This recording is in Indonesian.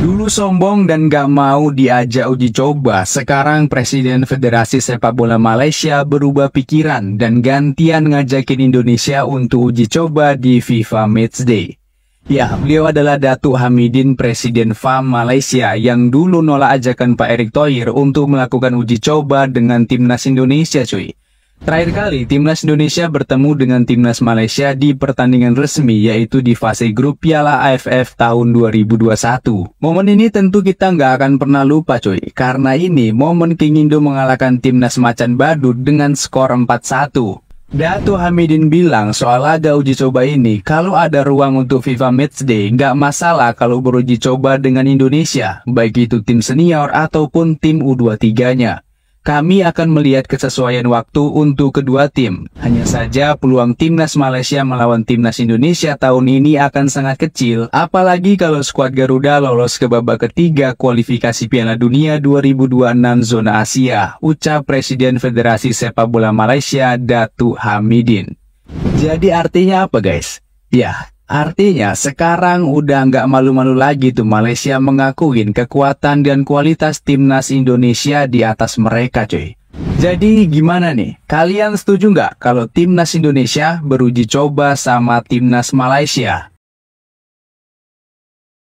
Dulu sombong dan gak mau diajak uji coba, sekarang Presiden Federasi Sepak Bola Malaysia berubah pikiran dan gantian ngajakin Indonesia untuk uji coba di FIFA Matchday. Ya, beliau adalah Datuk Hamidin Presiden FAM Malaysia yang dulu nolak ajakan Pak Erick Thohir untuk melakukan uji coba dengan timnas Indonesia cuy. Terakhir kali, Timnas Indonesia bertemu dengan Timnas Malaysia di pertandingan resmi, yaitu di fase grup Piala AFF tahun 2021. Momen ini tentu kita nggak akan pernah lupa cuy, karena ini momen King Indo mengalahkan Timnas Macan Badut dengan skor 4-1. Datu Hamidin bilang soal laga uji coba ini, kalau ada ruang untuk FIFA Matchday, nggak masalah kalau beruji coba dengan Indonesia, baik itu tim senior ataupun tim U23-nya kami akan melihat kesesuaian waktu untuk kedua tim. Hanya saja peluang timnas Malaysia melawan timnas Indonesia tahun ini akan sangat kecil, apalagi kalau skuad Garuda lolos ke babak ketiga kualifikasi Piala Dunia 2026 zona Asia, ucap Presiden Federasi Sepak Bola Malaysia Datu Hamidin. Jadi artinya apa guys? Ya, Artinya sekarang udah nggak malu-malu lagi tuh Malaysia mengakuin kekuatan dan kualitas timnas Indonesia di atas mereka cuy. Jadi gimana nih? Kalian setuju nggak kalau timnas Indonesia beruji coba sama timnas Malaysia?